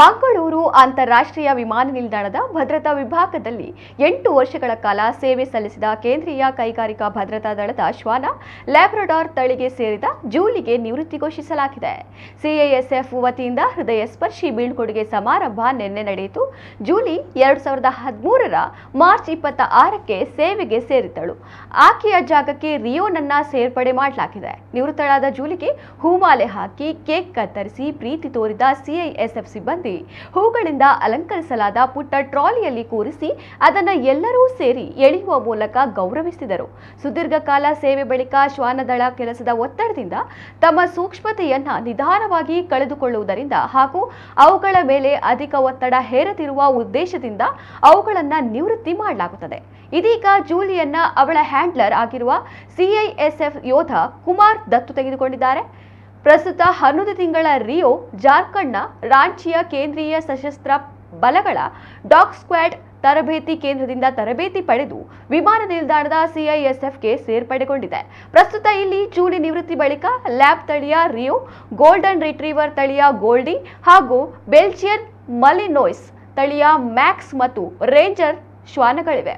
ಮಂಗಳೂರು ಅಂತಾರಾಷ್ಟ್ರೀಯ ವಿಮಾನ ನಿಲ್ದಾಣದ ಭದ್ರತಾ ವಿಭಾಗದಲ್ಲಿ ಎಂಟು ವರ್ಷಗಳ ಕಾಲ ಸೇವೆ ಸಲ್ಲಿಸಿದ ಕೇಂದ್ರೀಯ ಕೈಗಾರಿಕಾ ಭದ್ರತಾ ದಳದ ಶ್ವಾನ ಲ್ಯಾಬ್ರಡಾರ್ ತಳಿಗೆ ಸೇರಿದ ಜೂಲಿಗೆ ನಿವೃತ್ತಿ ಘೋಷಿಸಲಾಗಿದೆ ಸಿಐಎಸ್ಎಫ್ ವತಿಯಿಂದ ಹೃದಯ ಸ್ಪರ್ಶಿ ಬೀಳ್ಕೊಡುಗೆ ಸಮಾರಂಭ ನಿನ್ನೆ ನಡೆಯಿತು ಜೂಲಿ ಎರಡು ಸಾವಿರದ ಹದಿಮೂರರ ಮಾರ್ಚ್ ಇಪ್ಪತ್ತ ಆರಕ್ಕೆ ಸೇವೆಗೆ ಸೇರಿದ್ದಳು ಆಕೆಯ ಜಾಗಕ್ಕೆ ರಿಯೋನನ್ನ ಸೇರ್ಪಡೆ ಮಾಡಲಾಗಿದೆ ನಿವೃತ್ತಳಾದ ಜೂಲಿಗೆ ಹೂಮಾಲೆ ಹಾಕಿ ಕೇಕ್ ಕತ್ತರಿಸಿ ಪ್ರೀತಿ ತೋರಿದ ಸಿಐಎಸ್ಎಫ್ ಸಿಬ್ಬಂದಿ ಹೂಗಳಿಂದ ಅಲಂಕರಿಸಲಾದ ಪುಟ್ಟ ಟ್ರಾಲಿಯಲ್ಲಿ ಕೂರಿಸಿ ಅದನ್ನು ಎಲ್ಲರೂ ಸೇರಿ ಎಳೆಯುವ ಮೂಲಕ ಗೌರವಿಸಿದರು ಸುದೀರ್ಘ ಕಾಲ ಸೇವೆ ಬಳಿಕ ಶ್ವಾನದಳ ಕೆಲಸದ ಒತ್ತಡದಿಂದ ತಮ್ಮ ಸೂಕ್ಷ್ಮತೆಯನ್ನ ನಿಧಾನವಾಗಿ ಕಳೆದುಕೊಳ್ಳುವುದರಿಂದ ಹಾಗೂ ಅವುಗಳ ಮೇಲೆ ಅಧಿಕ ಒತ್ತಡ ಹೇರದಿರುವ ಉದ್ದೇಶದಿಂದ ಅವುಗಳನ್ನು ನಿವೃತ್ತಿ ಮಾಡಲಾಗುತ್ತದೆ ಇದೀಗ ಜೂಲಿಯನ್ನ ಅವಳ ಹ್ಯಾಂಡ್ಲರ್ ಆಗಿರುವ ಸಿಐಎಸ್ಎಫ್ ಯೋಧ ಕುಮಾರ್ ದತ್ತು ತೆಗೆದುಕೊಂಡಿದ್ದಾರೆ ಪ್ರಸ್ತುತ ಹನ್ನೊಂದು ತಿಂಗಳ ರಿಯೋ ಜಾರ್ಖಂಡ್ನ ರಾಂಚಿಯ ಕೇಂದ್ರೀಯ ಸಶಸ್ತ್ರ ಬಲಗಳ ಡಾಗ್ ಸ್ಕ್ವಾಡ್ ತರಬೇತಿ ಕೇಂದ್ರದಿಂದ ತರಬೇತಿ ಪಡೆದು ವಿಮಾನ ನಿಲ್ದಾಣದ ಸಿಐಎಸ್ಎಫ್ಗೆ ಸೇರ್ಪಡೆಗೊಂಡಿದೆ ಪ್ರಸ್ತುತ ಇಲ್ಲಿ ಚೂಳಿ ನಿವೃತ್ತಿ ಬಳಿಕ ಲ್ಯಾಬ್ ತಳಿಯ ರಿಯೋ ಗೋಲ್ಡನ್ ರಿಟ್ರೀವರ್ ತಳಿಯ ಗೋಲ್ಡಿ ಹಾಗೂ ಬೆಲ್ಜಿಯನ್ ಮಲಿನೋಯ್ಸ್ ತಳಿಯ ಮ್ಯಾಕ್ಸ್ ಮತ್ತು ರೇಂಜರ್ ಶ್ವಾನಗಳಿವೆ